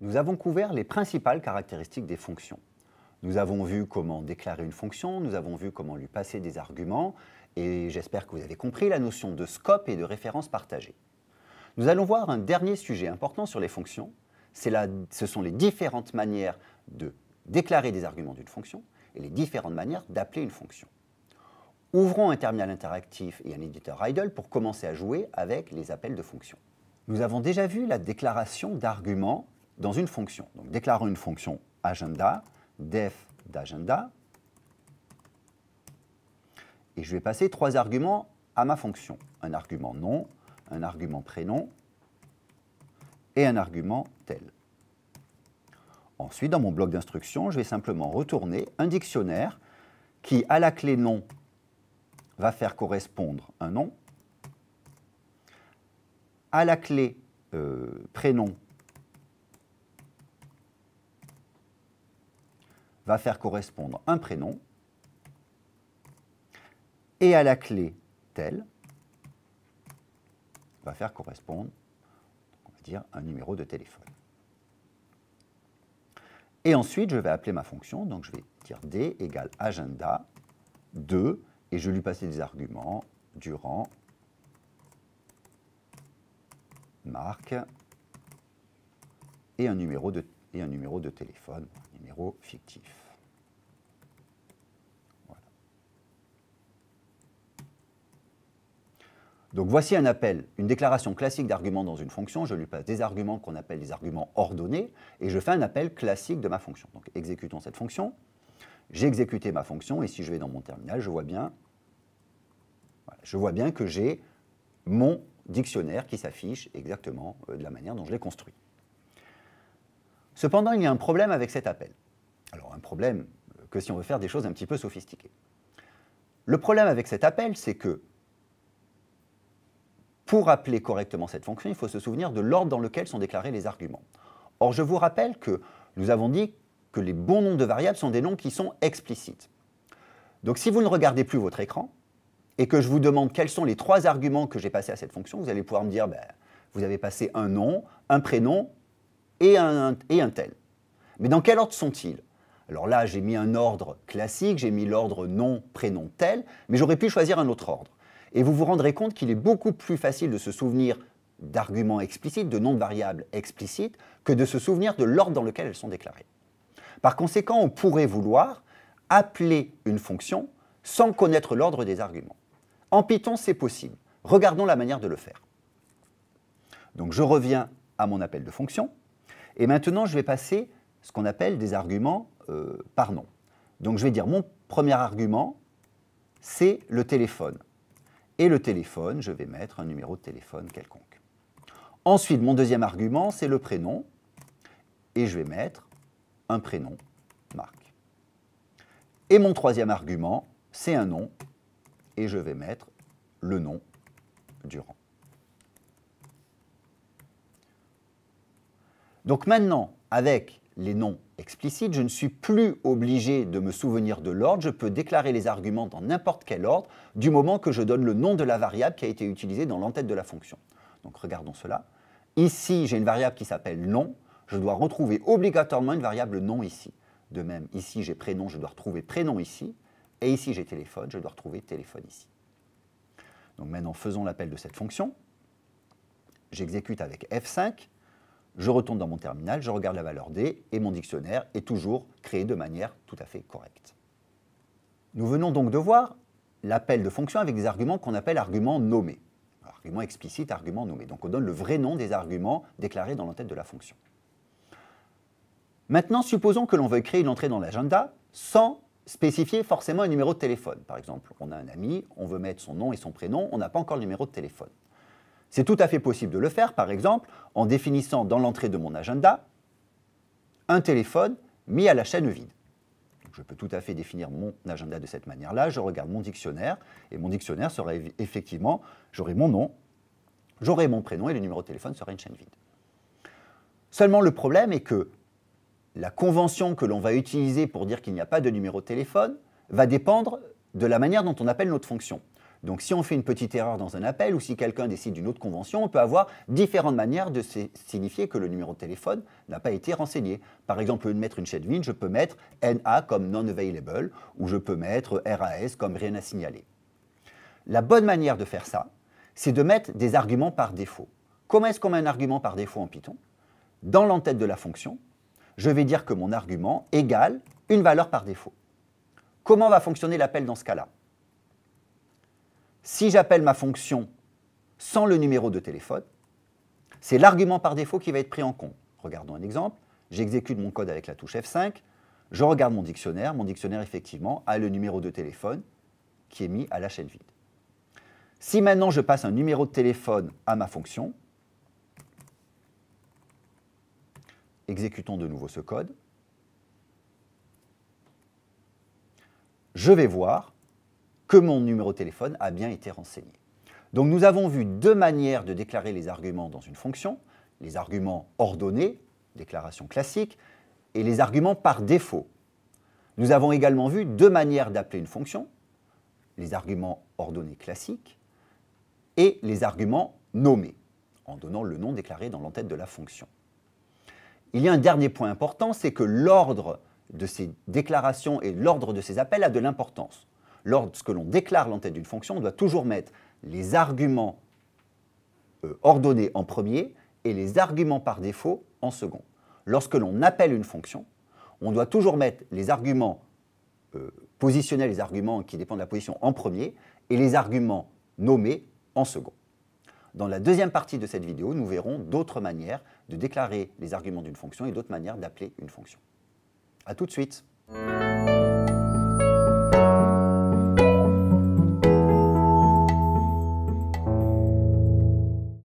Nous avons couvert les principales caractéristiques des fonctions. Nous avons vu comment déclarer une fonction, nous avons vu comment lui passer des arguments, et j'espère que vous avez compris la notion de scope et de référence partagée. Nous allons voir un dernier sujet important sur les fonctions, ce sont les différentes manières de déclarer des arguments d'une fonction et les différentes manières d'appeler une fonction. Ouvrons un terminal interactif et un éditeur idle pour commencer à jouer avec les appels de fonctions. Nous avons déjà vu la déclaration d'arguments dans une fonction. Donc déclarons une fonction agenda, def d'agenda, et je vais passer trois arguments à ma fonction. Un argument nom, un argument prénom et un argument tel. Ensuite, dans mon bloc d'instruction, je vais simplement retourner un dictionnaire qui, à la clé nom, va faire correspondre un nom, à la clé euh, prénom va faire correspondre un prénom et à la clé telle, va faire correspondre, on va dire, un numéro de téléphone. Et ensuite, je vais appeler ma fonction, donc je vais dire d égale agenda 2, et je vais lui passer des arguments durant marque et un numéro de, et un numéro de téléphone, numéro fictif. Donc voici un appel, une déclaration classique d'arguments dans une fonction. Je lui passe des arguments qu'on appelle des arguments ordonnés et je fais un appel classique de ma fonction. Donc exécutons cette fonction. J'ai exécuté ma fonction et si je vais dans mon terminal, je vois bien, je vois bien que j'ai mon dictionnaire qui s'affiche exactement euh, de la manière dont je l'ai construit. Cependant, il y a un problème avec cet appel. Alors un problème que si on veut faire des choses un petit peu sophistiquées. Le problème avec cet appel, c'est que pour appeler correctement cette fonction, il faut se souvenir de l'ordre dans lequel sont déclarés les arguments. Or, je vous rappelle que nous avons dit que les bons noms de variables sont des noms qui sont explicites. Donc si vous ne regardez plus votre écran et que je vous demande quels sont les trois arguments que j'ai passés à cette fonction, vous allez pouvoir me dire, ben, vous avez passé un nom, un prénom et un, et un tel. Mais dans quel ordre sont-ils Alors là, j'ai mis un ordre classique, j'ai mis l'ordre nom, prénom, tel, mais j'aurais pu choisir un autre ordre. Et vous vous rendrez compte qu'il est beaucoup plus facile de se souvenir d'arguments explicites, de noms de variables explicites, que de se souvenir de l'ordre dans lequel elles sont déclarées. Par conséquent, on pourrait vouloir appeler une fonction sans connaître l'ordre des arguments. En Python, c'est possible. Regardons la manière de le faire. Donc je reviens à mon appel de fonction, et maintenant je vais passer ce qu'on appelle des arguments euh, par nom. Donc je vais dire mon premier argument, c'est le téléphone et le téléphone, je vais mettre un numéro de téléphone quelconque. Ensuite, mon deuxième argument, c'est le prénom, et je vais mettre un prénom, Marc. Et mon troisième argument, c'est un nom, et je vais mettre le nom, Durand. Donc maintenant, avec les noms explicite, je ne suis plus obligé de me souvenir de l'ordre, je peux déclarer les arguments dans n'importe quel ordre du moment que je donne le nom de la variable qui a été utilisée dans l'entête de la fonction. Donc regardons cela. Ici, j'ai une variable qui s'appelle nom, je dois retrouver obligatoirement une variable nom ici. De même, ici j'ai prénom, je dois retrouver prénom ici, et ici j'ai téléphone, je dois retrouver téléphone ici. Donc maintenant faisons l'appel de cette fonction, j'exécute avec F5, je retourne dans mon terminal, je regarde la valeur D et mon dictionnaire est toujours créé de manière tout à fait correcte. Nous venons donc de voir l'appel de fonction avec des arguments qu'on appelle arguments nommés. Arguments explicites, arguments nommés. Donc on donne le vrai nom des arguments déclarés dans l'entête de la fonction. Maintenant, supposons que l'on veuille créer une entrée dans l'agenda sans spécifier forcément un numéro de téléphone. Par exemple, on a un ami, on veut mettre son nom et son prénom, on n'a pas encore le numéro de téléphone. C'est tout à fait possible de le faire, par exemple, en définissant dans l'entrée de mon agenda un téléphone mis à la chaîne vide. je peux tout à fait définir mon agenda de cette manière-là. Je regarde mon dictionnaire et mon dictionnaire sera effectivement, j'aurai mon nom, j'aurai mon prénom et le numéro de téléphone sera une chaîne vide. Seulement le problème est que la convention que l'on va utiliser pour dire qu'il n'y a pas de numéro de téléphone va dépendre de la manière dont on appelle notre fonction. Donc si on fait une petite erreur dans un appel ou si quelqu'un décide d'une autre convention, on peut avoir différentes manières de signifier que le numéro de téléphone n'a pas été renseigné. Par exemple, au lieu de mettre une vide, je peux mettre NA comme non available ou je peux mettre RAS comme rien à signaler. La bonne manière de faire ça, c'est de mettre des arguments par défaut. Comment est-ce qu'on met un argument par défaut en Python Dans l'entête de la fonction, je vais dire que mon argument égale une valeur par défaut. Comment va fonctionner l'appel dans ce cas-là si j'appelle ma fonction sans le numéro de téléphone, c'est l'argument par défaut qui va être pris en compte. Regardons un exemple. J'exécute mon code avec la touche F5, je regarde mon dictionnaire, mon dictionnaire effectivement a le numéro de téléphone qui est mis à la chaîne vide. Si maintenant je passe un numéro de téléphone à ma fonction, exécutons de nouveau ce code, je vais voir que mon numéro de téléphone a bien été renseigné. Donc nous avons vu deux manières de déclarer les arguments dans une fonction, les arguments ordonnés, déclaration classique, et les arguments par défaut. Nous avons également vu deux manières d'appeler une fonction, les arguments ordonnés classiques et les arguments nommés, en donnant le nom déclaré dans l'entête de la fonction. Il y a un dernier point important, c'est que l'ordre de ces déclarations et l'ordre de ces appels a de l'importance lorsque l'on déclare l'entête d'une fonction, on doit toujours mettre les arguments euh, ordonnés en premier et les arguments par défaut en second. Lorsque l'on appelle une fonction, on doit toujours mettre les arguments euh, positionnels, les arguments qui dépendent de la position en premier et les arguments nommés en second. Dans la deuxième partie de cette vidéo, nous verrons d'autres manières de déclarer les arguments d'une fonction et d'autres manières d'appeler une fonction. A tout de suite